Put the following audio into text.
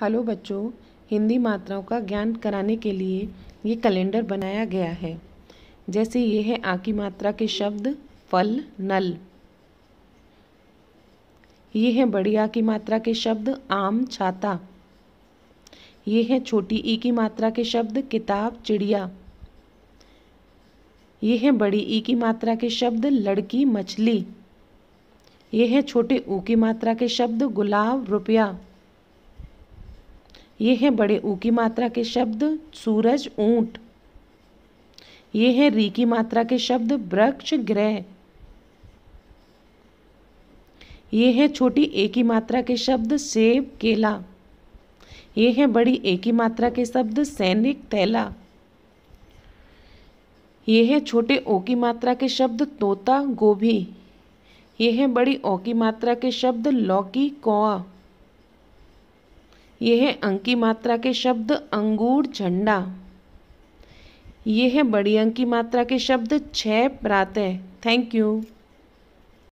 hello बच्चों हिंदी मात्राओं का ज्ञान कराने के लिए ये कैलेंडर बनाया गया है जैसे ये है आ की मात्रा के शब्द फल नल ये है बड़ी आ की मात्रा के शब्द आम छाता ये है छोटी ई की मात्रा के शब्द किताब चिड़िया ये है बड़ी ई की मात्रा के शब्द लड़की मछली ये है छोटे ऊ की मात्रा के शब्द गुलाब रुपया ये है बड़े ऊ की मात्रा के शब्द सूरज ऊंट ये है री की मात्रा के शब्द वृक्ष ग्रह ये है छोटी ए की मात्रा के शब्द सेब केला ये है बड़ी ए की मात्रा के शब्द सैनिक थैला ये है छोटे ओ की मात्रा के शब्द तोता गोभी ये है बड़ी ओ की मात्रा के शब्द लौकी कौआ यह है अंकी मात्रा के शब्द अंगूर झंडा यह है बड़ी अंकी मात्रा के शब्द छः प्रातः थैंक यू